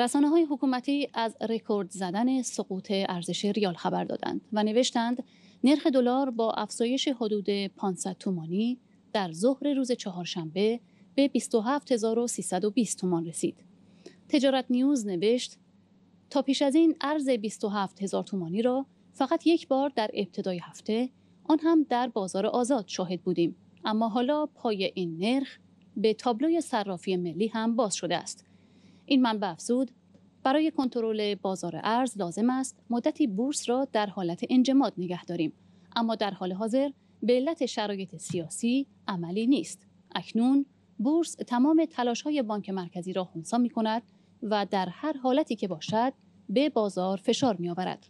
رسانه های حکومتی از رکورد زدن سقوط ارزش ریال خبر دادند و نوشتند نرخ دلار با افزایش حدود 500 تومانی در ظهر روز چهارشنبه به 27320 تومان رسید. تجارت نیوز نوشت تا پیش از این ارز 27,000 هزار تومانی را فقط یک بار در ابتدای هفته آن هم در بازار آزاد شاهد بودیم اما حالا پای این نرخ به تابلوی صرافی ملی هم باز شده است این منبع افزود برای کنترل بازار ارز لازم است مدتی بورس را در حالت انجماد نگه داریم اما در حال حاضر به علت شرایط سیاسی عملی نیست اکنون بورس تمام تلاش های بانک مرکزی را خونسا می کند و در هر حالتی که باشد به بازار فشار می آورد.